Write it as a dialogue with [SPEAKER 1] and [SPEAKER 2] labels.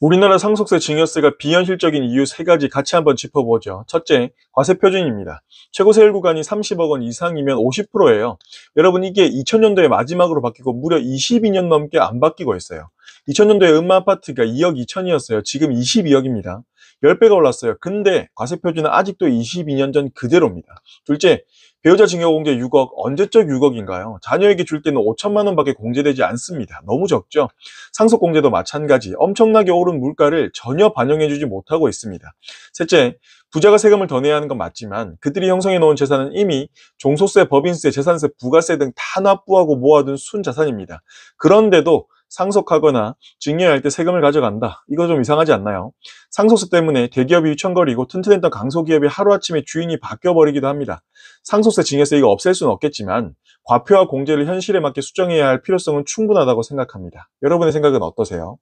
[SPEAKER 1] 우리나라 상속세 증여세가 비현실적인 이유 세 가지 같이 한번 짚어보죠. 첫째, 과세표준입니다. 최고세율 구간이 30억 원 이상이면 50%예요. 여러분 이게 2000년도에 마지막으로 바뀌고 무려 22년 넘게 안 바뀌고 있어요. 2000년도에 음마아파트가 2억 2천이었어요. 지금 22억입니다. 10배가 올랐어요. 근데 과세표준은 아직도 22년 전 그대로입니다. 둘째, 배우자 증여공제 6억 언제적 6억인가요? 자녀에게 줄 때는 5천만 원밖에 공제되지 않습니다. 너무 적죠? 상속공제도 마찬가지 엄청나게 오른 물가를 전혀 반영해주지 못하고 있습니다. 셋째, 부자가 세금을 더 내야 하는 건 맞지만 그들이 형성해 놓은 재산은 이미 종소세, 법인세, 재산세, 부가세 등 다 납부하고 모아둔 순자산입니다. 그런데도 상속하거나 증여할 때 세금을 가져간다. 이거 좀 이상하지 않나요? 상속세 때문에 대기업이 휘청거리고 튼튼했던 강소기업이 하루아침에 주인이 바뀌어버리기도 합니다. 상속세 증여세 이거 없앨 수는 없겠지만 과표와 공제를 현실에 맞게 수정해야 할 필요성은 충분하다고 생각합니다. 여러분의 생각은 어떠세요?